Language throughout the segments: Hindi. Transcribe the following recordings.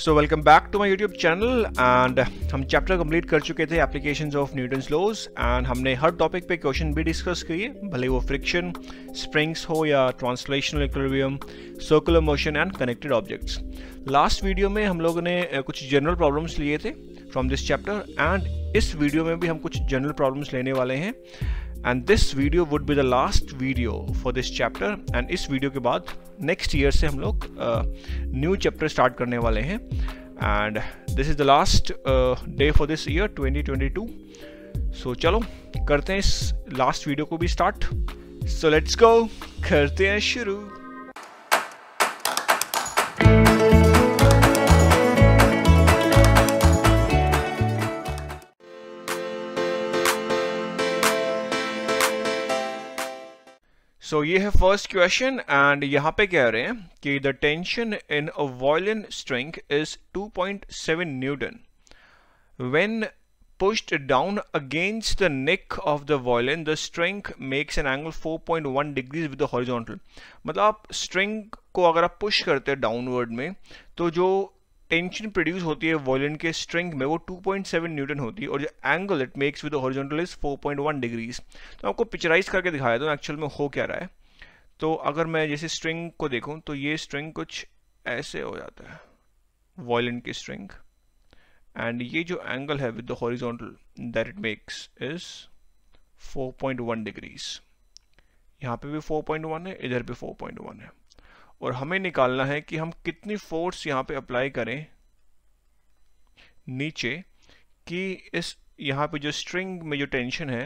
So welcome back to my YouTube channel and हम चैप्टर कंप्लीट कर चुके थे application of Newton's laws and हमने हर टॉपिक पे क्वेश्चन भी डिस्कस किए भले वो फ्रिक्शन स्प्रिंग्स हो या translational equilibrium circular motion and connected objects last video में हम लोगों ने कुछ जनरल प्रॉब्लम्स लिए थे फ्रॉम दिस चैप्टर एंड इस वीडियो में भी हम कुछ जनरल प्रॉब्लम्स लेने वाले हैं and this video would be the last video for this chapter and इस वीडियो के बाद नेक्स्ट ईयर से हम लोग न्यू चैप्टर स्टार्ट करने वाले हैं and this is the last day for this year 2022 so चलो करते हैं इस लास्ट वीडियो को भी स्टार्ट सो लेट्स गो करते हैं शुरू सो ये है फर्स्ट क्वेश्चन एंड यहाँ पे कह रहे हैं कि the tension in a violin string is 2.7 point seven newton when pushed down against the neck of the violin the string makes an angle 4.1 point one degrees with horizontal मतलब आप स्ट्रिंग को अगर आप पुश करते हैं डाउनवर्ड में तो जो टेंशन प्रोड्यूस होती है वॉयलिन के स्ट्रिंग में वो 2.7 न्यूटन होती है और जो angle it makes with horizontal is 4.1 degrees तो आपको पिक्चराइज करके दिखाया था तो एक्चुअल में हो क्या रहा है तो अगर मैं जैसे स्ट्रिंग को देखूं तो ये स्ट्रिंग कुछ ऐसे हो जाता है वॉयलिन की स्ट्रिंग एंड ये जो एंगल है with the horizontal that it makes is 4.1 degrees यहाँ पे भी 4.1 है इधर भी 4.1 है और हमें निकालना है कि हम कितनी फोर्स यहाँ पे अप्लाई करें नीचे कि इस यहाँ पे जो स्ट्रिंग में जो टेंशन है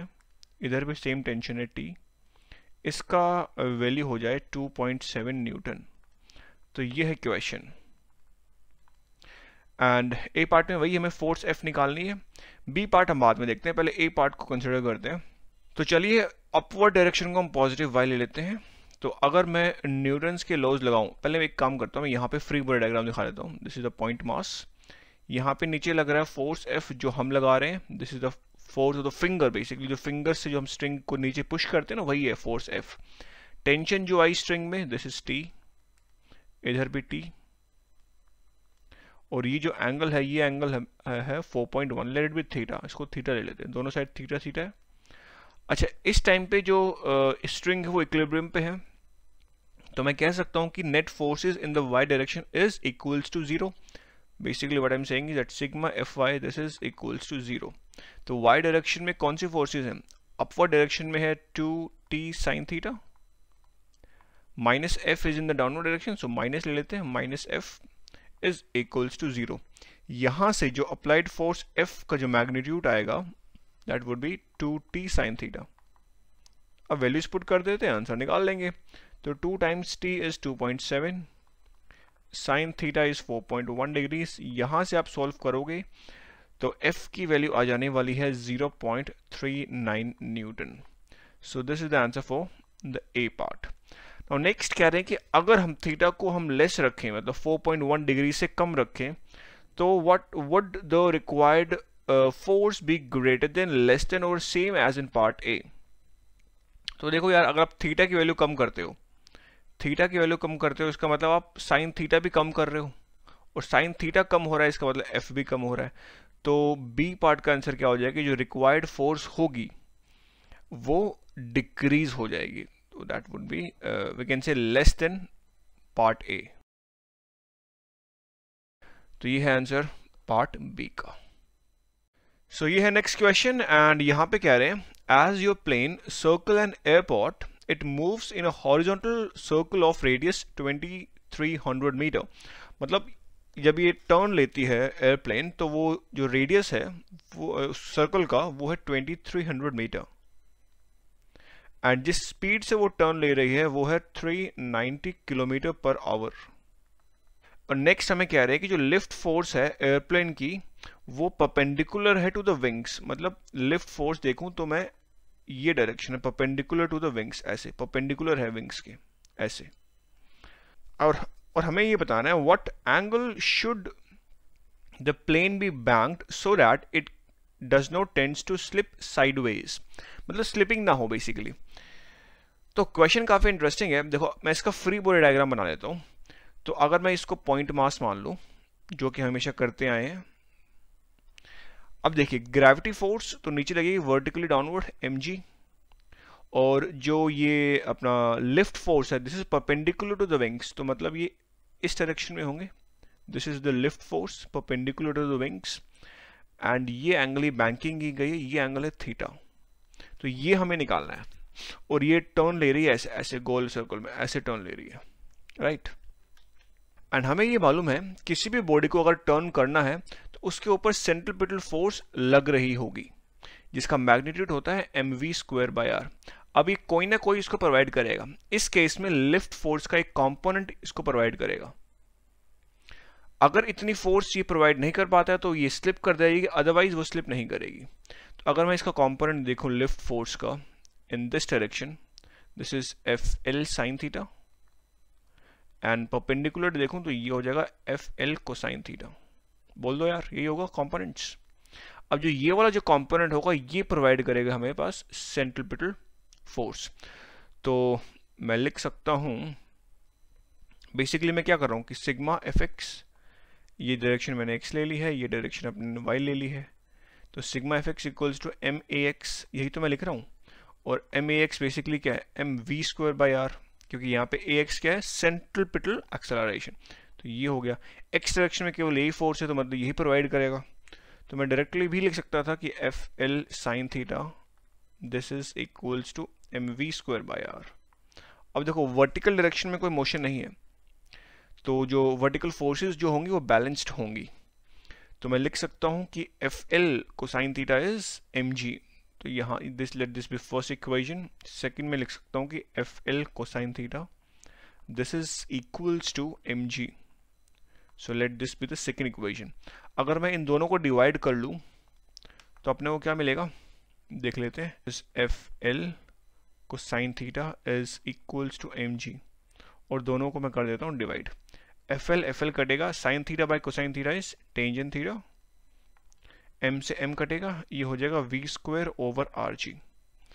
इधर भी सेम टेंशन है टी इसका वैल्यू हो जाए 2.7 न्यूटन तो ये है क्वेश्चन एंड ए पार्ट में वही हमें फोर्स एफ निकालनी है बी पार्ट हम बाद में देखते हैं पहले ए पार्ट को कंसिडर करते हैं तो चलिए अपवर्ड डायरेक्शन को हम पॉजिटिव वाई ले लेते हैं तो अगर मैं न्यूटन्स के लॉज लगाऊं पहले मैं एक काम करता हूं मैं यहां पे फ्री बॉडी डायग्राम दिखा देता हूं this is the point mass यहां पे नीचे लग रहा है फोर्स एफ जो हम लगा रहे हैं this is the force of the finger basically जो फिंगर से जो हम स्ट्रिंग को नीचे पुश करते हैं ना वही है फोर्स एफ टेंशन जो आई स्ट्रिंग में दिस इज टी इधर भी टी और ये जो एंगल है ये एंगल है four point one let with theta इसको थीटा ले लेते हैं दोनों साइड थीटा थीटा है अच्छा इस टाइम पे जो स्ट्रिंग uh, है वो इक्लिब्रियम पे है तो मैं कह सकता हूँ कि net forces in the Y direction is equals to zero basically what I am saying is that sigma F Y this is equals to zero तो वाई डायरेक्शन में कौन सी फोर्सेज हैं अपवर्ड डायरेक्शन में है two T sine theta minus F is in the downward direction so minus ले लेते हैं minus F is equals to zero यहां से जो अप्लाइड फोर्स एफ का जो मैग्नीट्यूड आएगा that would be two T sine theta अब वैल्यूज पुट कर देते हैं आंसर निकाल लेंगे तो two times T is two point seven sine theta is four point one degrees यहाँ से आप सॉल्व करोगे तो एफ की वैल्यू आ जाने वाली है zero point three nine newton so this is the answer for the A part और नेक्स्ट कह रहे हैं कि अगर हम थीटा को हम लेस रखें मतलब फोर पॉइंट वन डिग्री से कम रखें तो what would the required force be greater than less than और same as in part A तो देखो यार अगर आप थीटा की वैल्यू कम करते हो थीटा की वैल्यू कम करते हो इसका मतलब आप साइन थीटा भी कम कर रहे हो और साइन थीटा कम हो रहा है इसका मतलब एफ भी कम हो रहा है तो बी पार्ट का आंसर क्या हो जाएगा जो रिक्वायर्ड फोर्स होगी वो डिक्रीज हो जाएगी तो that would be we can say less than part A तो ये है आंसर पार्ट बी का सो so ये है नेक्स्ट क्वेश्चन एंड यहां पे कह रहे हैं as your plane circle and airport it moves in a horizontal circle of radius 2300 meter मतलब जब ये टर्न लेती है एयरप्लेन तो वो जो रेडियस है वो सर्कल का वो है 2300 मीटर एंड जिस स्पीड से वो टर्न ले रही है वो है 390 किलोमीटर पर आवर और नेक्स्ट हमें कह रहे हैं कि जो लिफ्ट फोर्स है एयरप्लेन की वो परपेंडिकुलर है टू द विंग्स मतलब लिफ्ट फोर्स देखूं तो मैं ये डायरेक्शन है परपेंडिकुलर टू द विंग्स ऐसे परपेंडिकुलर है विंग्स के ऐसे और और हमें ये बताना है what angle should the plane be banked so that it does not tends to slip sideways मतलब स्लिपिंग ना हो बेसिकली तो क्वेश्चन काफ़ी इंटरेस्टिंग है देखो मैं इसका फ्री बोरे डायग्राम बना लेता हूँ तो अगर मैं इसको पॉइंट मास मान लूँ जो कि हमेशा करते आए हैं अब देखिए ग्रेविटी फोर्स तो नीचे लगेगी वर्टिकली डाउनवर्ड एम और जो ये अपना लिफ्ट फोर्स है this is perpendicular to the wings तो मतलब ये इस डायरेक्शन में होंगे this is the lift force perpendicular to the wings and ये एंगल ही बैंकिंग की गई है ये एंगल है थीटा तो ये हमें निकालना है और ये टर्न ले रही है ऐसे ऐसे गोल सर्कल में ऐसे टर्न ले रही है राइट right? एंड हमें ये मालूम है किसी भी बॉडी को अगर टर्न करना है उसके ऊपर सेंट्रीपिटल फोर्स लग रही होगी जिसका मैग्नीट्यूड होता है M we square by R अभी कोई ना कोई इसको प्रोवाइड करेगा इस केस में लिफ्ट फोर्स का एक कंपोनेंट इसको प्रोवाइड करेगा अगर इतनी फोर्स ये प्रोवाइड नहीं कर पाता है तो ये स्लिप कर देगी अदरवाइज वो स्लिप नहीं करेगी तो अगर मैं इसका कंपोनेंट देखूं लिफ्ट फोर्स का in this direction this is F L sine theta and perpendicular देखूं तो ये हो जाएगा एफ एल को साइन थीटा बोल दो यार यही होगा कॉम्पोनेंट्स अब जो ये वाला जो कॉम्पोनेंट होगा ये प्रोवाइड करेगा हमें पास सेंट्रिपिटल फोर्स तो मैं लिख सकता हूँ बेसिकली मैं क्या कर रहा हूँ कि सिग्मा एफ एक्स ये डायरेक्शन मैंने एक्स ले ली है ये डायरेक्शन अपने वाई ले ली है तो sigma F X equals to M A X यही तो मैं लिख रहा हूँ और एम ए एक्स बेसिकली क्या है M we square by R क्योंकि यहाँ पे ए एक्स क्या है सेंट्रल पिटल एक्सेलरेशन तो ये हो गया एक्स डायरेक्शन में केवल यही फोर्स है तो मतलब यही प्रोवाइड करेगा तो मैं डायरेक्टली भी लिख सकता था कि F L sine theta this is equals to M we square by R अब देखो वर्टिकल डायरेक्शन में कोई मोशन नहीं है तो जो वर्टिकल फोर्सेस जो होंगी वो बैलेंस्ड होंगी तो मैं लिख सकता हूँ कि एफ एल को sign theta is M G तो यहाँ this let this be first equation second में लिख सकता हूँ कि एफ एल को sign theta this is equals to M ji so let this be the second equation अगर मैं इन दोनों को डिवाइड कर लूँ तो अपने को क्या मिलेगा देख लेते हैं इस एफ एल को sign theta is equals to M G और दोनों को मैं कर देता हूँ divide F L F L कटेगा sine theta by cosine theta is tangent theta M से एम कटेगा ये हो जाएगा V square over R G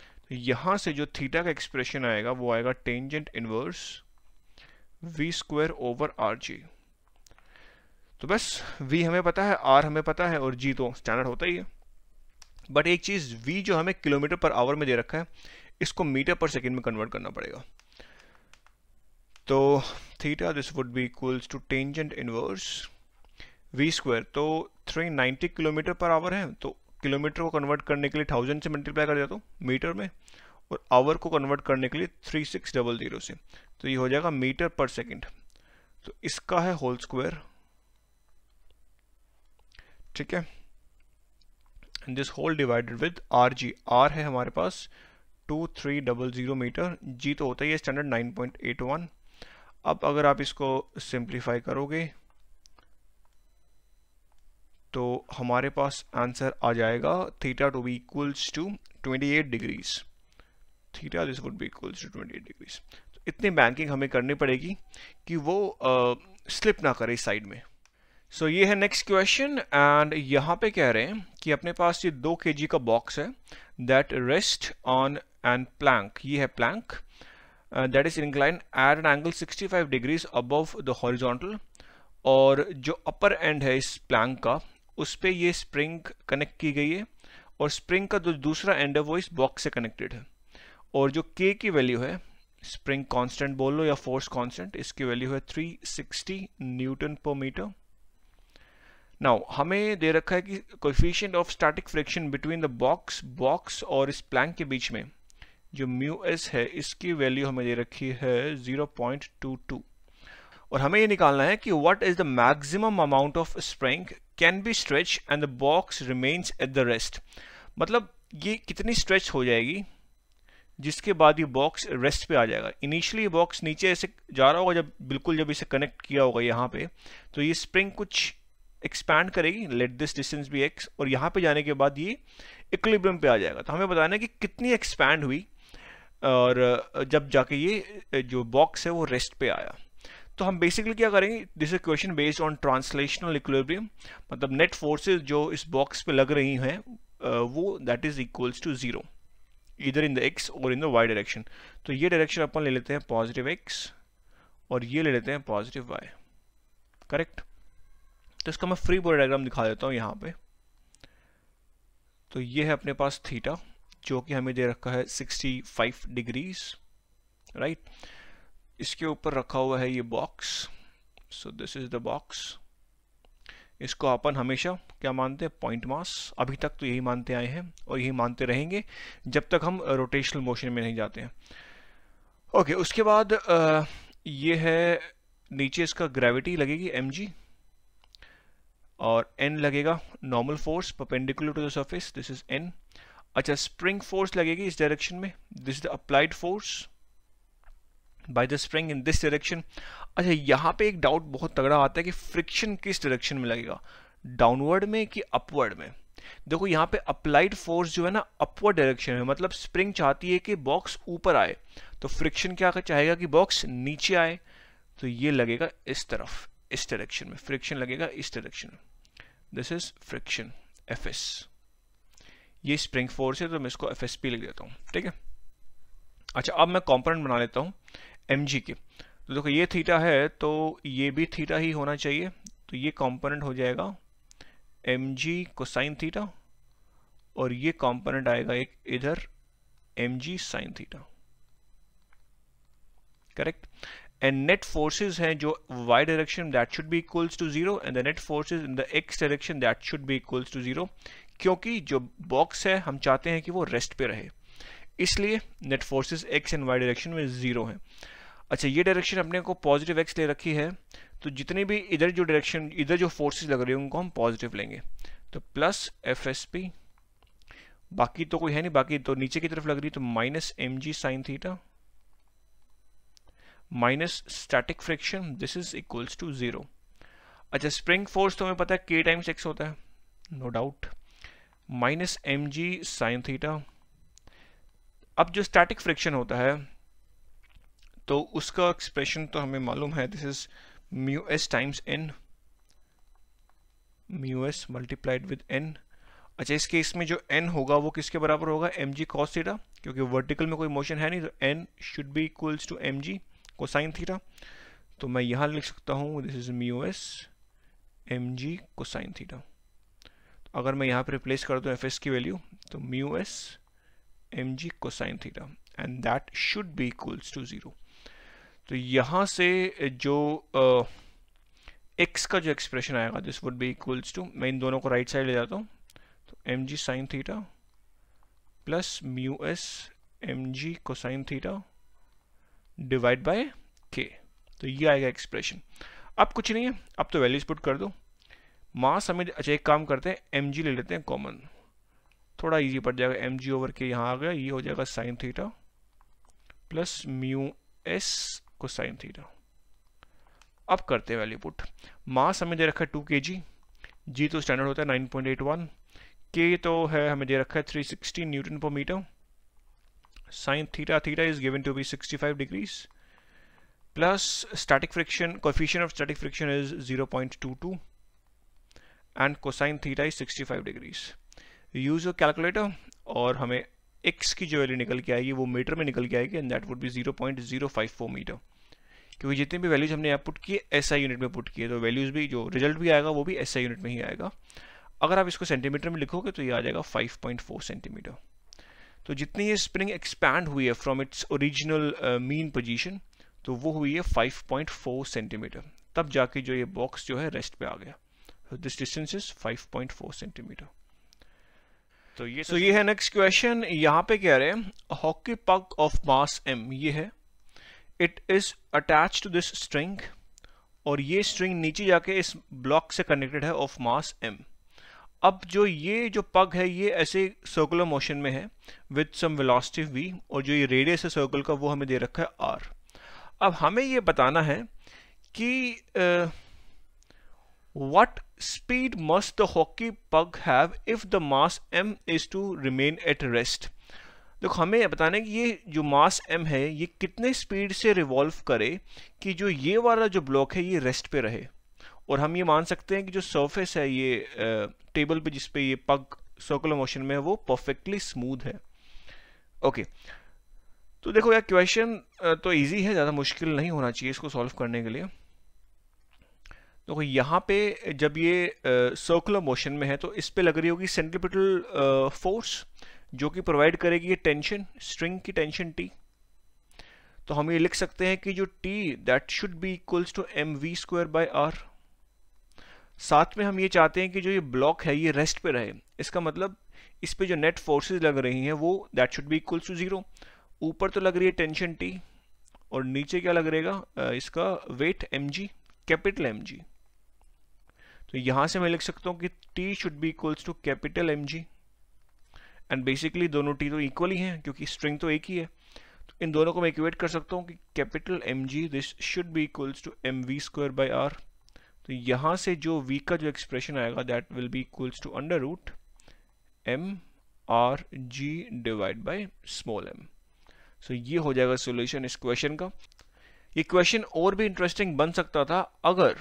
तो यहाँ से जो थीटा का एक्सप्रेशन आएगा वो आएगा tangent inverse V square over R G तो बस वी हमें पता है आर हमें पता है और जी तो स्टैंडर्ड होता ही है बट एक चीज़ वी जो हमें किलोमीटर पर आवर में दे रखा है इसको मीटर पर सेकेंड में कन्वर्ट करना पड़ेगा तो theta this would be equals to tangent inverse V square तो 390 किलोमीटर पर आवर है तो किलोमीटर को कन्वर्ट करने के लिए थाउजेंड से मल्टीप्लाई कर देता हूँ मीटर में और आवर को कन्वर्ट करने के लिए थ्री सिक्स डबल ज़ीरो से तो ये हो जाएगा मीटर पर सेकेंड तो इसका है होल स्क्वायर ठीक है and this whole divided with R G R है हमारे पास two three double zero metre G तो होता ही है standard nine point eight one अब अगर आप इसको सिंप्लीफाई करोगे तो हमारे पास आंसर आ जाएगा theta to be equals to twenty eight degrees theta this would be equals to twenty eight degrees इतनी बैंकिंग हमें करनी पड़ेगी कि वो स्लिप ना करे साइड में सो so, ये है नेक्स्ट क्वेश्चन एंड यहाँ पे कह रहे हैं कि अपने पास ये दो के का बॉक्स है that rest on and plank ये है plank that is inclined at an angle 65 degrees above the horizontal और जो अपर एंड है इस प्लैंक का उस पर ये स्प्रिंग कनेक्ट की गई है और स्प्रिंग का जो दूसरा एंड है वो इस बॉक्स से कनेक्टेड है और जो के की वैल्यू है स्प्रिंग कांस्टेंट बोल लो या फोर्स कांस्टेंट इसकी वैल्यू है 360 न्यूटन पर मीटर नाउ हमें दे रखा है कि coefficient of static friction between the box box और इस प्लैंक के बीच में जो म्यू एस है इसकी वैल्यू हमें दे रखी है 0.22 और हमें ये निकालना है कि what is the maximum amount of spring can be stretch and the box remains at the rest मतलब ये कितनी स्ट्रेच हो जाएगी जिसके बाद ये बॉक्स रेस्ट पे आ जाएगा इनिशियली बॉक्स नीचे ऐसे जा रहा होगा जब बिल्कुल जब इसे कनेक्ट किया होगा यहाँ पे तो ये स्प्रिंग कुछ एक्सपैंड करेगी लेट दिस डिस्टेंस भी एक्स और यहाँ पे जाने के बाद ये इक्विलिब्रियम पे आ जाएगा तो हमें बताना है कि कितनी एक्सपैंड हुई और जब जाके ये जो बॉक्स है वो रेस्ट पे आया तो हम बेसिकली क्या करेंगे this is question based on translational equilibrium मतलब नेट फोर्सेज जो इस बॉक्स पे लग रही हैं वो that is equals to zero इधर इन द एक्स और इन द वाई डायरेक्शन तो ये डायरेक्शन अपन ले लेते हैं पॉजिटिव एक्स और ये ले लेते हैं पॉजिटिव वाई करेक्ट तो इसका मैं फ्री बॉडी डायग्राम दिखा देता हूँ यहाँ पे तो ये है अपने पास थीटा जो कि हमें दे रखा है 65 डिग्रीज राइट इसके ऊपर रखा हुआ है ये box so this is the box इसको अपन हमेशा क्या मानते हैं पॉइंट मास अभी तक तो यही मानते आए हैं और यही मानते रहेंगे जब तक हम रोटेशनल मोशन में नहीं जाते हैं ओके okay, उसके बाद आ, ये है नीचे इसका ग्रेविटी लगेगी एम जी और एन लगेगा normal force perpendicular to the surface this is N अच्छा स्प्रिंग फोर्स लगेगी इस डायरेक्शन में this is the applied force by the spring in this direction अच्छा यहाँ पे एक डाउट बहुत तगड़ा आता है कि फ्रिक्शन किस डायरेक्शन में लगेगा डाउनवर्ड में कि अपवर्ड में देखो यहाँ पे अप्लाइड फोर्स जो है ना अपवर्ड डायरेक्शन में मतलब स्प्रिंग चाहती है कि बॉक्स ऊपर आए तो फ्रिक्शन क्या चाहेगा कि बॉक्स नीचे आए तो ये लगेगा इस तरफ इस डायरेक्शन में फ्रिक्शन लगेगा इस डायरेक्शन में this is friction F S ये स्प्रिंग फोर्स है तो मैं इसको एफ एस पी लिख देता हूँ ठीक है अच्छा अब मैं कॉम्पोनेंट बना लेता हूँ एम जी के तो देखो ये थीटा है तो ये भी थीटा ही होना चाहिए तो ये कॉम्पोनेंट हो जाएगा एम जी को साइन थीटा और ये कॉम्पोनेंट आएगा एक इधर M ji sine theta correct and net forces हैं जो वाई डायरेक्शन दैट शुड भी equals to zero and the net forces in the x direction that should भी इक्वल्स टू जीरो क्योंकि जो बॉक्स है हम चाहते हैं कि वो रेस्ट पे रहे इसलिए net forces X and Y direction में ज़ीरो हैं अच्छा ये डायरेक्शन अपने को पॉजिटिव एक्स ले रखी है तो जितनी भी इधर जो डायरेक्शन इधर जो फोर्सेज लग रही है उनको हम पॉजिटिव लेंगे तो प्लस एफ एस पी बाकी तो कोई है नहीं बाकी तो नीचे की तरफ लग रही है तो minus M ji sine theta minus static friction this is equals to zero अच्छा स्प्रिंग फोर्स तो हमें पता है के टाइम्स एक्स होता है नो डाउट माइनस एम जी साइन थीटा अब जो स्टैटिक फ्रिक्शन होता है तो उसका एक्सप्रेशन तो हमें मालूम है this is mu S times N mu S multiplied with N अच्छा इस केस में जो एन होगा वो किसके बराबर होगा एम जी कॉस थीटा क्योंकि वर्टिकल में कोई मोशन है नहीं तो N should be equals to M ji cosine theta तो मैं यहाँ लिख सकता हूँ this is mu S M G cosine theta तो अगर मैं यहाँ पर रिप्लेस कर दूँ एफ एस की वैल्यू तो mu S M G cosine theta and that should be equals to zero तो यहाँ से जो एक्स uh, का जो एक्सप्रेशन आएगा this would be equals to मैं इन दोनों को राइट right साइड ले जाता हूँ तो m ji sine theta plus mu S M G cosine theta divide by k तो ये आएगा एक्सप्रेशन अब कुछ नहीं है अब तो वैल्यूज पुट कर दो मास हमें अच्छा एक काम करते हैं एम ले लेते हैं कॉमन थोड़ा इजी पड़ जाएगा एम जी ओवर के यहाँ आ गया ये हो जाएगा sine theta plus mu s को साइन थीटा अब करते हैं वैल्यू पुट मास हमें दे रखा है टू के जी जी तो स्टैंडर्ड होता है नाइन पॉइंट एट वन के तो है हमें दे रखा है three sixty newton per metre sine theta theta is given to be 65 degrees plus static friction coefficient of static friction is 0.22 and cosine theta is 65 degrees use your calculator और हमें x की जो वैल्यू निकल के आएगी वो मीटर में निकल के आएगी and that would be 0.054 metre क्योंकि जितने भी वैल्यूज हमने यहाँ पुट किए एस आई यूनिट में पुट किए तो वैल्यूज भी जो रिजल्ट भी आएगा वो भी एस आई यूनिट में ही आएगा अगर आप इसको सेंटीमीटर में लिखोगे तो ये आ जाएगा 5.4 सेंटीमीटर तो जितनी ये स्प्रिंग एक्सपैंड हुई है from its original mean position तो वो हुई है 5.4 सेंटीमीटर तब जाके जो ये बॉक्स जो है रेस्ट पे आ गया दिस डिस्टेंस इज 5.4 सेंटीमीटर तो ये तो so ये तो है नेक्स्ट क्वेश्चन यहाँ पे कह रहे हैं हॉकी पक ऑफ मास एम ये है it is attach to this string और ये स्ट्रिंग नीचे जाके इस ब्लॉक से कनेक्टेड है ऑफ मास एम अब जो ये जो पग है ये ऐसे सर्कुलर मोशन में है विथ सम वेलोसिटी वी और जो ये रेडियस है सर्कल का वो हमें दे रखा है आर अब हमें ये बताना है कि what speed must the hockey puck have if the mass m is to remain at rest देखो हमें बताना है कि ये जो मास एम है ये कितने स्पीड से रिवॉल्व करे कि जो ये वाला जो ब्लॉक है ये रेस्ट पे रहे और हम ये मान सकते हैं कि जो सरफेस है ये टेबल पे जिसपे ये पग सर्कुलर मोशन में है वो परफेक्टली स्मूथ है ओके तो देखो यार क्वेश्चन तो इजी है ज़्यादा मुश्किल नहीं होना चाहिए इसको सॉल्व करने के लिए देखो यहाँ पे जब ये सर्कुलर मोशन में है तो इस पे लग रही होगी सेंट्रिपिटल फोर्स जो कि प्रोवाइड करेगी ये टेंशन स्ट्रिंग की टेंशन टी तो हम ये लिख सकते हैं कि जो T that should be equals to M we square by r साथ में हम ये चाहते हैं कि जो ये ब्लॉक है ये रेस्ट पे रहे इसका मतलब इस पे जो नेट फोर्सेज लग रही हैं वो that should be equals to zero ऊपर तो लग रही है टेंशन टी और नीचे क्या लग रहेगा इसका weight m g capital M जी तो यहां से मैं लिख सकता हूं कि T should be equals to capital M g and basically दोनों टी तो इक्वल ही हैं क्योंकि स्ट्रिंग तो एक ही है तो इन दोनों को मैं इक्वेट कर सकता हूँ कि capital M g this should be equals to M we square by r तो यहां से जो v का जो एक्सप्रेशन आएगा that will be equals to under root m r g divide by small m so ये हो जाएगा सोल्यूशन इस क्वेश्चन का ये क्वेश्चन और भी इंटरेस्टिंग बन सकता था अगर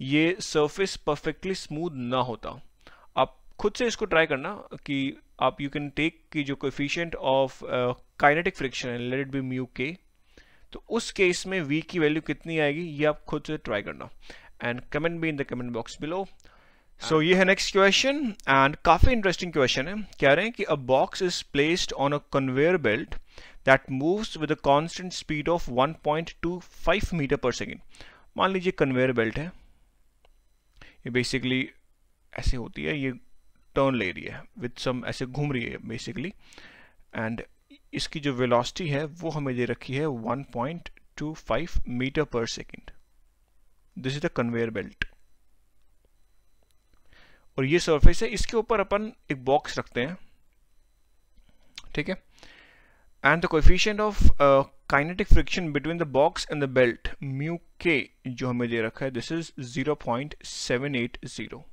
ये सरफेस परफेक्टली स्मूथ ना होता आप खुद से इसको ट्राई करना कि आप यू कैन टेक की जो कोफिशियंट ऑफ काइनेटिक फ्रिक्शन है let it be mu k तो उस केस में वी की वैल्यू कितनी आएगी ये आप खुद से ट्राई करना एंड कमेंट भी in the comment box below so ये है नेक्स्ट क्वेश्चन एंड काफ़ी इंटरेस्टिंग क्वेश्चन है कह रहे हैं कि a box is placed on a conveyor belt that moves with a constant speed of 1.25 metre per second मान लीजिए कन्वेयर बेल्ट है ये बेसिकली ऐसे होती है ये टर्न ले रही है विद सम ऐसे घूम रही है बेसिकली एंड इसकी जो वेलोसिटी है वो हमें दे रखी है 1.25 metre per second this is the conveyor belt और ये सरफेस है इसके ऊपर अपन एक बॉक्स रखते हैं ठीक है and the coefficient of kinetic friction between the box and the belt mu k जो हमें दे रखा है this is zero point seven eight zero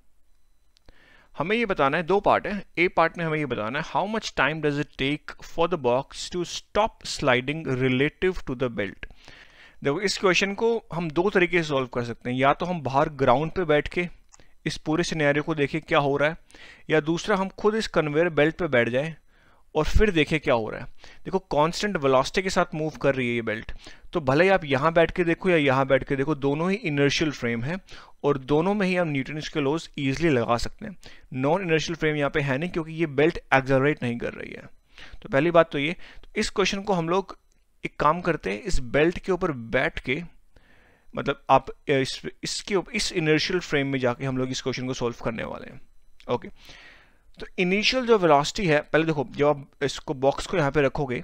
हमें ये बताना है दो पार्ट है ए पार्ट में हमें ये बताना है how much time does it take for the box to stop sliding relative to the belt देखो इस क्वेश्चन को हम दो तरीके से सॉल्व कर सकते हैं या तो हम बाहर ग्राउंड पे बैठ के इस पूरे सिनेरियो को देखें क्या हो रहा है या दूसरा हम खुद इस कन्वेयर बेल्ट पे बैठ जाएं और फिर देखें क्या हो रहा है देखो कांस्टेंट वेलोसिटी के साथ मूव कर रही है ये बेल्ट तो भले ही आप यहाँ बैठ के देखो या यहाँ बैठ के देखो दोनों ही इनर्शियल फ्रेम है और दोनों में ही हम न्यूटन के लोज ईजिली लगा सकते हैं नॉन इनर्शियल फ्रेम यहाँ पे है नहीं क्योंकि ये बेल्ट एक्जलरेट नहीं कर रही है तो पहली बात तो ये तो इस क्वेश्चन को हम लोग एक काम करते हैं इस बेल्ट के ऊपर बैठ के मतलब आप इस इसके इस इनर्शियल फ्रेम में जाके हम लोग इस क्वेश्चन को सॉल्व करने वाले हैं ओके तो इनिशियल जो वेलोसिटी है पहले देखो जब आप इसको बॉक्स को यहाँ पे रखोगे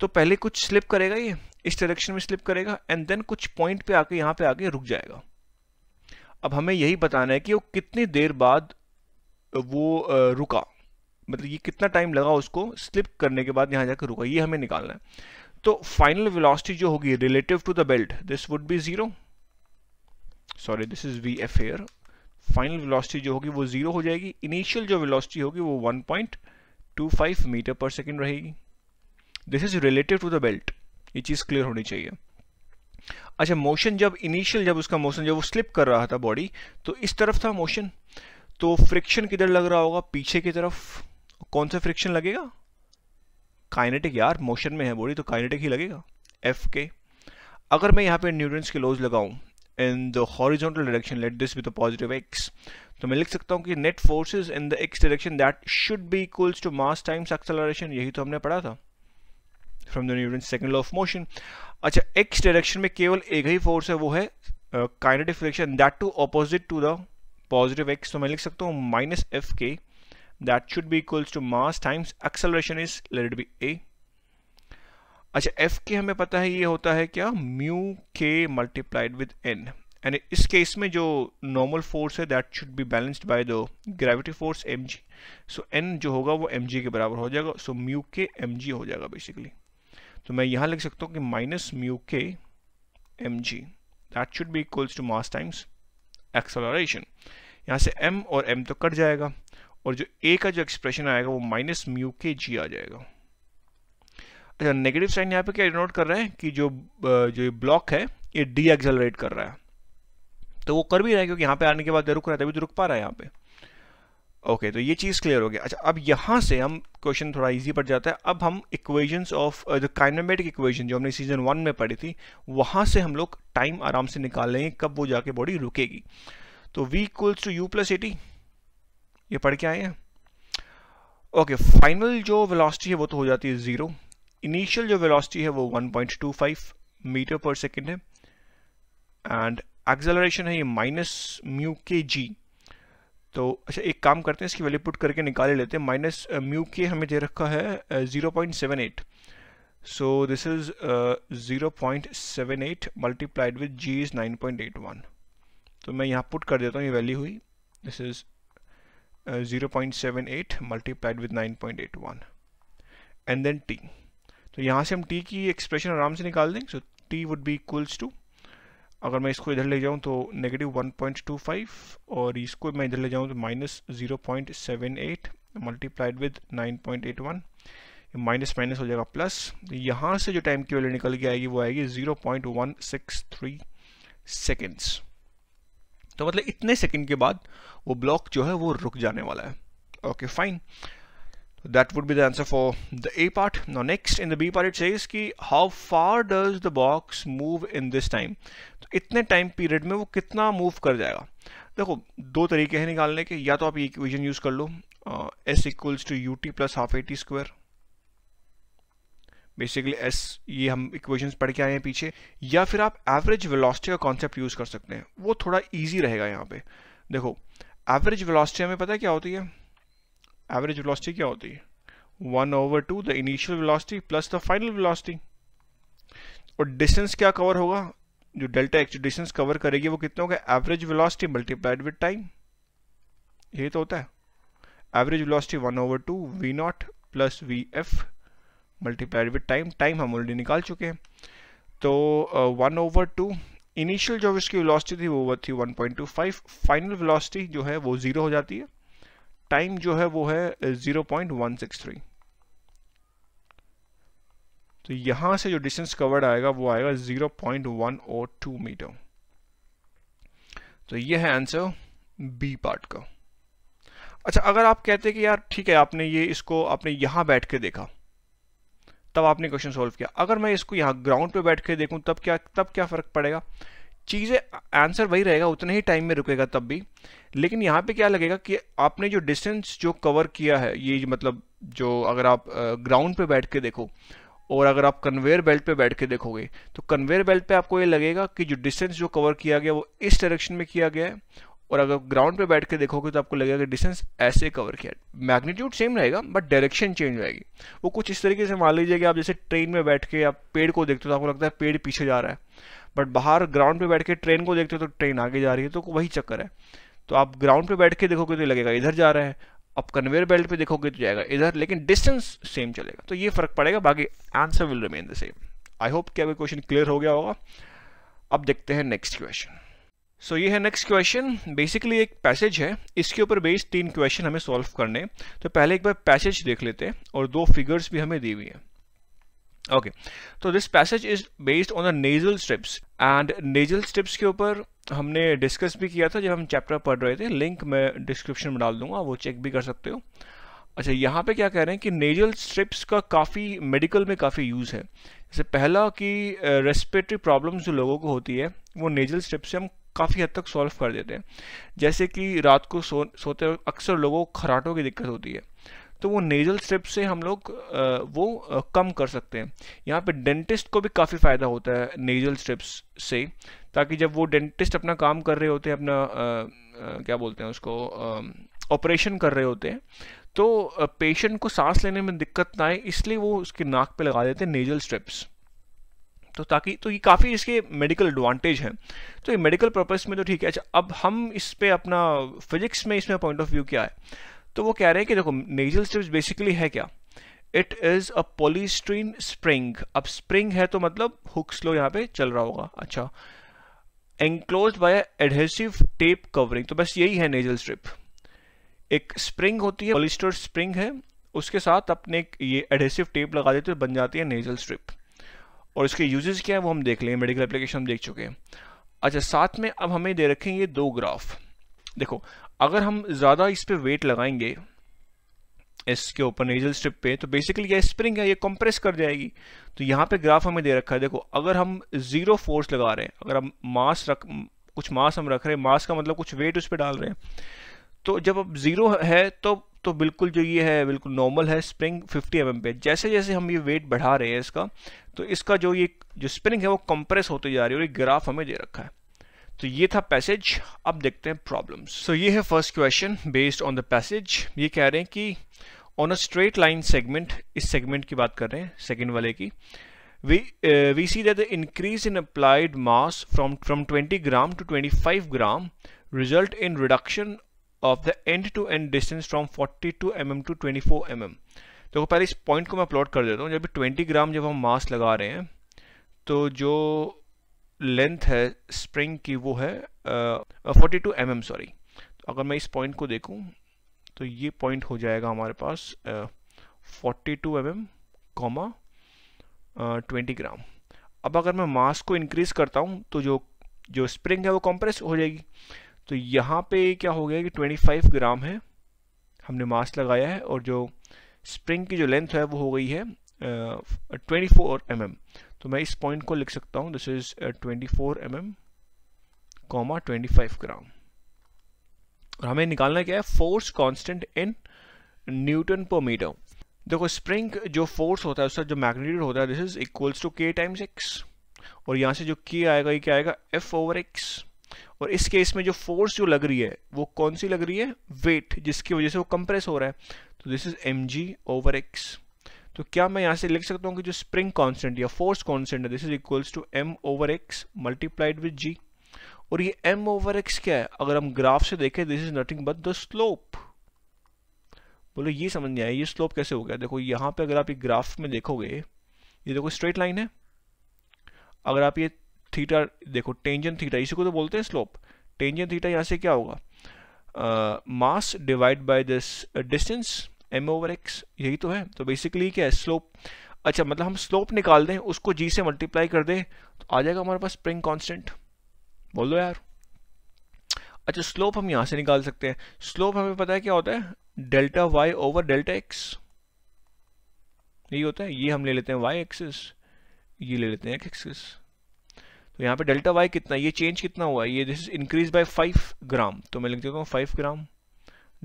तो पहले कुछ स्लिप करेगा ये इस डायरेक्शन में स्लिप करेगा एंड देन कुछ पॉइंट पे आके यहाँ पे आके रुक जाएगा अब हमें यही बताना है कि वो कितनी देर बाद वो रुका मतलब ये कितना टाइम लगा उसको स्लिप करने के बाद यहाँ जाकर रुका ये हमें निकालना है तो फाइनल वेलोसिटी जो होगी relative to the belt this would be zero sorry this is v f here final velocity जो होगी वो जीरो हो जाएगी इनिशियल जो वेलोसिटी होगी वो 1.25 मीटर पर सेकेंड रहेगी this is relative to the belt ये चीज़ क्लियर होनी चाहिए अच्छा मोशन जब इनिशियल जब उसका मोशन जब वो स्लिप कर रहा था बॉडी तो इस तरफ था मोशन तो फ्रिक्शन किधर लग रहा होगा पीछे की तरफ कौन सा फ्रिक्शन लगेगा काइनेटिक यार मोशन में है बॉडी तो काइनेटिक ही लगेगा एफ के अगर मैं यहाँ पे न्यूटन्स के लॉज लगाऊँ in the horizontal direction let this with positive x तो मैं लिख सकता हूँ कि net forces in the x direction that should be equals to mass times acceleration यही तो हमने पढ़ा था from the Newton second law of motion अच्छा एक्स डायरेक्शन में केवल एक ही फोर्स है वो है kinetic friction that too opposite to the positive x तो मैं लिख सकता हूँ minus f k that should be equals to mass times acceleration is let it be a अच्छा एफ के हमें पता है ये होता है क्या mu k multiplied with N and इस केस में जो नॉर्मल फोर्स है that should be balanced by the gravity force m ji so N जो होगा वो एम जी के बराबर हो जाएगा सो म्यू के एम जी हो जाएगा बेसिकली तो मैं यहां लिख सकता हूँ कि minus mu k m g that should be equals to mass times acceleration यहां से एम और एम तो कट जाएगा और जो ए का जो एक्सप्रेशन आएगा वो माइनस म्यू के जी आ जाएगा अच्छा नेगेटिव साइन यहाँ पे क्या डिनोट कर रहा है कि जो जो ब्लॉक है ये डी एक्सेलरेट कर रहा है तो वो कर भी रहा है क्योंकि यहाँ पे आने के बाद रुक रहा है तभी तो रुक पा रहा है यहाँ पे ओके तो ये चीज़ क्लियर हो गया अच्छा अब यहाँ से हम क्वेश्चन थोड़ा इजी पड़ जाता है अब हम इक्वेशंस ऑफ जो काइनामेटिक इक्वेशन जो हमने सीजन वन में पढ़ी थी वहाँ से हम लोग टाइम आराम से निकाल लेंगे कब वो जाके बॉडी रुकेगी तो v equals to u plus a t ये पढ़ के आए हैं ओके फाइनल जो वेलोसिटी है वो तो हो जाती है ज़ीरो इनिशियल जो वेलोसिटी है वो 1.25 मीटर पर सेकेंड है एंड एक्सेलरेशन है ये माइनस म्यू के जी तो अच्छा एक काम करते हैं इसकी वैल्यू पुट करके निकाल लेते हैं माइनस म्यू के हमें दे रखा है zero point seven eight so this is zero point seven eight multiplied with g is nine point eight one तो मैं यहाँ पुट कर देता हूँ ये वैल्यू हुई this is seven 0.78 multiplied with 9.81 and then t तो यहाँ से हम टी की एक्सप्रेशन आराम से निकाल देंगे so t would be equals to अगर मैं इसको इधर ले जाऊँ तो negative one point two five और इसको मैं इधर ले जाऊँ तो minus zero point seven eight multiplied with nine point eight one minus minus हो जाएगा प्लस तो यहाँ से जो टाइम की वैल्यू निकल के आएगी वो आएगी zero point one six three seconds तो मतलब इतने सेकंड के बाद वो ब्लॉक जो है वो रुक जाने वाला है okay fine that would be the answer for the A part now next in the B part it say how far does the box move in this time तो इतने टाइम पीरियड में वो कितना मूव कर जाएगा देखो दो तरीके हैं निकालने के या तो आप ये इक्वेशन यूज कर लो s equals to u t plus half a t square basically s ये हम इक्वेशंस पढ़ के आए हैं पीछे या फिर आप एवरेज वेलोसिटी का कॉन्सेप्ट यूज़ कर सकते हैं वो थोड़ा ईजी रहेगा यहाँ पे देखो एवरेज वेलोसिटी हमें पता है क्या होती है एवरेज वेलोसिटी क्या होती है one over two the initial velocity plus the final velocity और डिस्टेंस क्या कवर होगा जो डेल्टा एक्स डिस्टेंस कवर करेगी वो कितना होगा average velocity multiplied with time ये तो होता है average velocity one over two v not plus v f multiplied with time time हम ऑलरेडी निकाल चुके हैं तो वन ओवर टू इनिशियल जो इसकी वेलोसिटी थी वो थी 1.25 फाइनल वेलोसिटी जो है वो ज़ीरो हो जाती है टाइम जो है वो है 0.163 uh, तो यहां से जो डिस्टेंस कवर्ड आएगा वो आएगा 0.102 मीटर तो ये है आंसर बी पार्ट का अच्छा अगर आप कहते हैं कि यार ठीक है आपने ये इसको आपने यहां बैठ के देखा तब आपने क्वेश्चन सोल्व किया अगर मैं इसको यहाँ ग्राउंड पे बैठ के देखूँ तब क्या तब क्या फ़र्क पड़ेगा चीज़ें आंसर वही रहेगा उतने ही टाइम में रुकेगा तब भी लेकिन यहाँ पे क्या लगेगा कि आपने जो डिस्टेंस जो कवर किया है ये मतलब जो अगर आप ग्राउंड पे बैठ के देखो और अगर आप कन्वेयर बेल्ट पे बैठ के देखोगे तो कन्वेयर बेल्ट पे आपको ये लगेगा कि जो डिस्टेंस जो कवर किया गया वो इस डायरेक्शन में किया गया है और अगर ग्राउंड पे बैठ के देखोगे तो आपको लगेगा कि डिस्टेंस ऐसे कवर किया मैग्नीट्यूड सेम रहेगा बट डायरेक्शन चेंज रहेगी वो कुछ इस तरीके से मान लीजिए कि आप जैसे ट्रेन में बैठ के आप पेड़ को देखते हो तो आपको लगता है पेड़ पीछे जा रहा है बट बाहर ग्राउंड पे बैठ के ट्रेन को देखते हो तो ट्रेन आगे जा रही है तो वही चक्कर है तो आप ग्राउंड पे बैठ के देखोगे तो लगेगा इधर जा रहा है आप कन्वेयर बेल्ट पे देखोगे तो जाएगा इधर लेकिन डिस्टेंस सेम चलेगा तो ये फर्क पड़ेगा बाकी answer will remain the same I hope कि अगर क्वेश्चन क्लियर हो गया होगा अब देखते हैं नेक्स्ट क्वेश्चन सो so, ये है नेक्स्ट क्वेश्चन बेसिकली एक पैसेज है इसके ऊपर बेस्ड तीन क्वेश्चन हमें सॉल्व करने तो पहले एक बार पैसेज देख लेते हैं और दो फिगर्स भी हमें दी हुई हैं ओके तो this passage is based on the nasal strips and nasal strips के ऊपर हमने डिस्कस भी किया था जब हम चैप्टर पढ़ रहे थे लिंक मैं डिस्क्रिप्शन में डाल दूंगा वो चेक भी कर सकते हो अच्छा यहाँ पे क्या कह रहे हैं कि नेजल स्ट्रिप्स का काफ़ी मेडिकल में काफ़ी यूज़ है जैसे पहला कि रेस्पिरेटरी प्रॉब्लम जो लोगों को होती है वो नेजल स्ट्रिप्स से हम काफ़ी हद तक सॉल्व कर देते हैं जैसे कि रात को सो सोते वक्त अक्सर लोगों को खराटों की दिक्कत होती है तो वो नेजल स्ट्रिप से हम लोग वो कम कर सकते हैं यहाँ पे डेंटिस्ट को भी काफ़ी फ़ायदा होता है नेजल स्ट्रिप्स से ताकि जब वो डेंटिस्ट अपना काम कर रहे होते हैं अपना आ, क्या बोलते हैं उसको ऑपरेशन कर रहे होते हैं तो पेशेंट को सांस लेने में दिक्कत ना आए इसलिए वो उसके नाक पे लगा देते हैं नेजल स्ट्रिप्स तो ताकि तो ये काफ़ी इसके मेडिकल एडवांटेज हैं तो ये मेडिकल पर्पज़ में तो ठीक है अच्छा अब हम इस पर अपना फिजिक्स में इसमें पॉइंट ऑफ व्यू क्या है तो वो कह रहे हैं कि देखो नेजल स्ट्रिप्स बेसिकली है क्या it is a polystyrene spring अब स्प्रिंग है तो मतलब हुक स्लो यहाँ पे चल रहा होगा अच्छा enclose by adhesive tape covering तो बस यही है नेजल स्ट्रिप एक स्प्रिंग होती है पोलिस्टर स्प्रिंग है उसके साथ अपने ये एडहेसिव टेप लगा देते तो बन जाती है नेजल स्ट्रिप और इसके यूजेस क्या है वो हम देख लेंगे मेडिकल एप्लीकेशन हम देख चुके हैं अच्छा साथ में अब हमें दे रखें ये दो ग्राफ देखो अगर हम ज़्यादा इस पर वेट लगाएंगे इसके ऊपर नेजल स्ट्रिप पे तो बेसिकली ये स्प्रिंग है ये कंप्रेस कर जाएगी तो यहाँ पे ग्राफ हमें दे रखा है देखो अगर हम ज़ीरो फोर्स लगा रहे हैं अगर हम मास रख कुछ मास हम रख रहे हैं मास का मतलब कुछ वेट उस पर डाल रहे हैं तो जब अब ज़ीरो है तो तो बिल्कुल जो ये है बिल्कुल नॉर्मल है स्प्रिंग 50 एम mm पे जैसे जैसे हम ये वेट बढ़ा रहे हैं इसका तो इसका जो ये जो स्प्रिंग है वो कंप्रेस होते जा रही है और ये ग्राफ हमें दे रखा है तो ये था पैसेज अब देखते हैं प्रॉब्लम्स सो so, ये है first question based on the passage ये कह रहे हैं कि on a straight line segment इस सेगमेंट की बात कर रहे हैं सेकेंड वाले की we uh, we the increase in applied mass from from from from 20 gram to 25 gram result in reduction of the end to end distance from 42 m to four m देखो तो पहले इस पॉइंट को मैं अपलोड कर देता हूँ जब ट्वेंटी ग्राम जब हम मास लगा रहे हैं तो जो लेंथ है स्प्रिंग की वो है फोर्टी टू एम सॉरी अगर मैं इस पॉइंट को देखूँ तो ये पॉइंट हो जाएगा हमारे पास forty two m comma twenty gram अब अगर मैं मास को इंक्रीज करता हूँ तो जो जो स्प्रिंग है वो कंप्रेस हो जाएगी तो यहाँ पे क्या हो गया कि 25 ग्राम है हमने मास लगाया है और जो स्प्रिंग की जो लेंथ है वो हो गई है ट्वेंटी फोर एम तो मैं इस पॉइंट को लिख सकता हूँ this is twenty four m m comma twenty five gram और हमें निकालना क्या है force constant in newton per metre देखो स्प्रिंग जो फोर्स होता है उसका जो मैग्नीट्यूड होता है this is equals to k times x और यहाँ से जो के आएगा ये क्या आएगा एफ ओवर एक्स और इस केस में जो फोर्स जो लग रही है वो कौन सी लग रही है वेट जिसकी वजह से वो कंप्रेस हो रहा है तो this is M g over x तो क्या मैं यहां से लिख सकता हूं कि जो स्प्रिंग कांस्टेंट या फोर्स कांस्टेंट है this is equals to m over x multiplied with g और ये एम ओवर एक्स क्या है अगर हम ग्राफ से देखें this is nothing but the slope बोलो ये समझ नहीं आया ये स्लोप कैसे हो गया देखो यहां पे अगर आप ये ग्राफ में देखोगे ये देखो स्ट्रेट लाइन है अगर आप ये थीटा देखो टेंजन थीटा इसी को तो बोलते हैं स्लोप टेंजन थीटा यहाँ से क्या होगा mass divide by this distance m over x यही तो है तो बेसिकली क्या है स्लोप अच्छा मतलब हम स्लोप निकाल दें उसको जी से मल्टीप्लाई कर दें तो आ जाएगा हमारे पास स्प्रिंग कांस्टेंट बोल दो यार अच्छा स्लोप हम यहाँ से निकाल सकते हैं स्लोप हमें पता है क्या होता है delta y over delta x यही होता है ये हम ले लेते हैं वाई एक्सिस ये ले लेते हैं एक्स एक्सिस तो यहाँ पे डेल्टा वाई कितना ये चेंज कितना हुआ ये this is increase by five gram तो मैं लिख देता हूँ five gram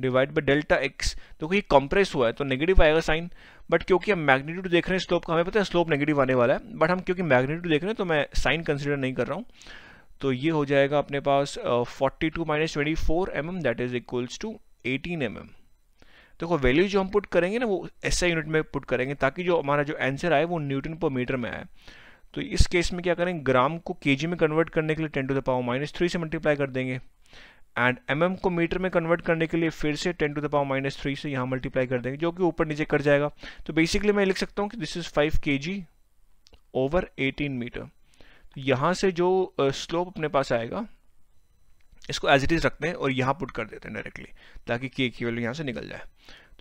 divide by delta x देखो ये कंप्रेस हुआ है तो नेगेटिव आएगा साइन बट क्योंकि हम मैग्नीट्यूड देख रहे हैं स्लोप का हमें पता है स्लोप नेगेटिव आने वाला है बट हम क्योंकि मैग्नीट्यूड देख रहे हैं तो मैं साइन कंसिडर नहीं कर रहा हूँ तो ये हो जाएगा अपने पास forty two minus twenty four m m that is equals to eighteen m m देखो वैल्यू जो हम पुट करेंगे ना वो एस आई यूनिट में पुट करेंगे ताकि जो हमारा जो आंसर आए वो न्यूटन पर मीटर में आए तो इस केस में क्या करें ग्राम को के में कन्वर्ट करने के लिए ten to the power minus three से मल्टीप्लाई कर देंगे एंड एम mm को मीटर में कन्वर्ट करने के लिए फिर से ten to the power minus three से यहाँ मल्टीप्लाई कर देंगे जो कि ऊपर नीचे कर जाएगा तो बेसिकली मैं लिख सकता हूँ कि दिस इज़ फाइव के जी ओवर एटीन मीटर यहाँ से जो स्लोप uh, अपने पास आएगा इसको एज इट इज़ रखते हैं और यहाँ पुट कर देते हैं डायरेक्टली ताकि के की वैल्यू यहाँ से निकल जाए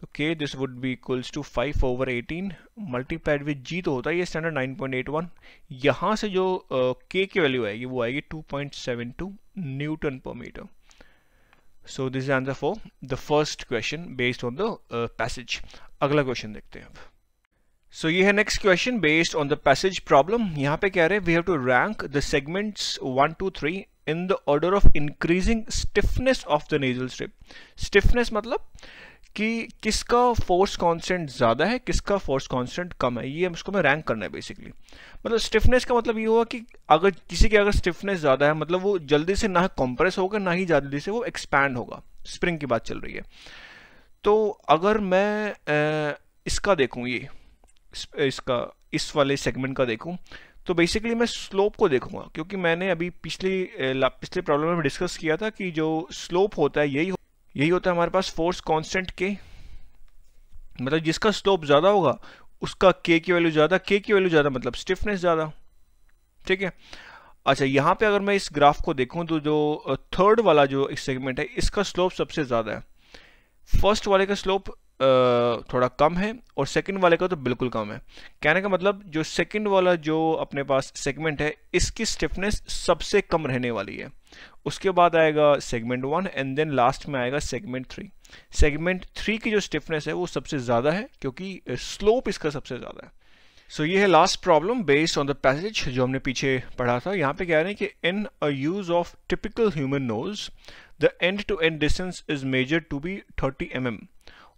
तो के this would be equals to five over eighteen multiplied with g तो होता है ये standard nine point eight one यहाँ से जो के की वैल्यू आएगी वो आएगी two point seven two newton per metre so this is answer for the first question based on the passage अगला क्वेश्चन देखते हैं अब सो ये है next question based on the passage problem यहाँ पे कह रहे हैं we have to rank the segments one two three in the order of increasing stiffness of the nasal strip stiffness मतलब कि किसका फोर्स कांस्टेंट ज़्यादा है किसका फोर्स कांस्टेंट कम है ये उसको मैं रैंक करना है बेसिकली मतलब स्टिफनेस का मतलब ये हुआ कि अगर किसी के अगर स्टिफनेस ज़्यादा है मतलब वो जल्दी से ना कंप्रेस होगा ना ही जल्दी से वो एक्सपैंड होगा स्प्रिंग की बात चल रही है तो अगर मैं इसका देखूँ ये इसका इस वाले सेगमेंट का देखूँ तो बेसिकली मैं स्लोप को देखूंगा क्योंकि मैंने अभी पिछली पिछले प्रॉब्लम में डिस्कस किया था कि जो स्लोप होता है यही यही होता है हमारे पास फोर्स कांस्टेंट के मतलब जिसका स्लोप ज़्यादा होगा उसका के की वैल्यू ज़्यादा के की वैल्यू ज़्यादा मतलब स्टिफनेस ज़्यादा ठीक है अच्छा यहाँ पे अगर मैं इस ग्राफ को देखूँ तो जो थर्ड वाला जो सेगमेंट है इसका स्लोप सबसे ज़्यादा है फर्स्ट वाले का स्लोप थोड़ा कम है और सेकंड वाले का तो बिल्कुल कम है कहने का मतलब जो सेकंड वाला जो अपने पास सेगमेंट है इसकी स्टिफनेस सबसे कम रहने वाली है उसके बाद आएगा segment one and then last में आएगा सेगमेंट थ्री सेगमेंट थ्री की जो स्टिफनेस है वो सबसे ज़्यादा है क्योंकि स्लोप इसका सबसे ज़्यादा है सो so, ये है last problem based on the passage जो हमने पीछे पढ़ा था यहाँ पे कह रहे हैं कि in a use of typical human nose the end to end distance is measure to be 30 m mm.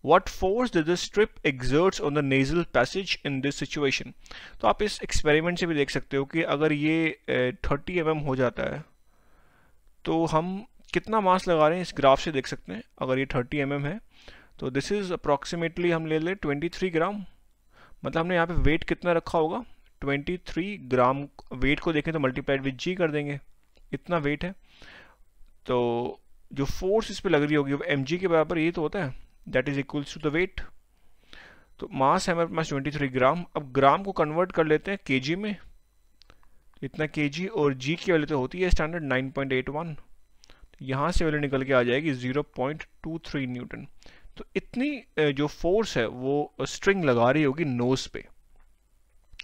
What force this strip exerts on the nasal passage in this situation तो आप इस एक्सपेरिमेंट से भी देख सकते हो कि अगर ये थर्टी एम mm हो जाता है तो हम कितना मास लगा रहे हैं इस ग्राफ से देख सकते हैं अगर ये थर्टी एम mm है तो दिस इज़ अप्रॉक्सीमेटली हम ले लें ट्वेंटी थ्री ग्राम मतलब हमने यहाँ पे वेट कितना रखा होगा 23 ग्राम वेट को देखें तो मल्टीप्लाइड विद जी कर देंगे इतना वेट है तो जो फोर्स इस पर लग रही होगी एम जी के बराबर ये तो होता है that is equals to the weight तो मास है हमारे पास 23 ग्राम अब ग्राम को कन्वर्ट कर लेते हैं केजी में इतना केजी और जी की वैल्यू तो होती है स्टैंडर्ड 9.81 वन यहाँ से वैल्यू निकल के आ जाएगी 0.23 न्यूटन तो इतनी जो फोर्स है वो स्ट्रिंग लगा रही होगी नोज पे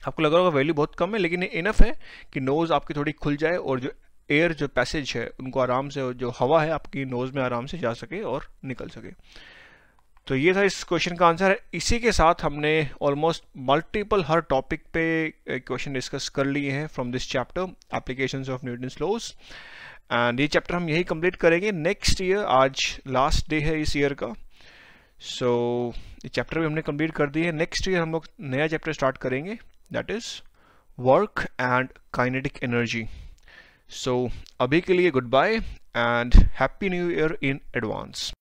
आपको लग रहा होगा वैल्यू बहुत कम है लेकिन इनफ है कि नोज आपकी थोड़ी खुल जाए और जो एयर जो पैसेज है उनको आराम से जो हवा है आपकी नोज में आराम से जा सके और निकल सके तो ये था इस क्वेश्चन का आंसर इसी के साथ हमने ऑलमोस्ट मल्टीपल हर टॉपिक पे क्वेश्चन डिस्कस कर लिए हैं from this chapter application of Newton laws and ये चैप्टर हम यही कंप्लीट करेंगे नेक्स्ट ईयर आज लास्ट डे है इस ईयर का सो so, ये चैप्टर भी हमने कंप्लीट कर दी है नेक्स्ट ईयर हम लोग नया चैप्टर स्टार्ट करेंगे that is work and kinetic energy so अभी के लिए goodbye and happy new year in advance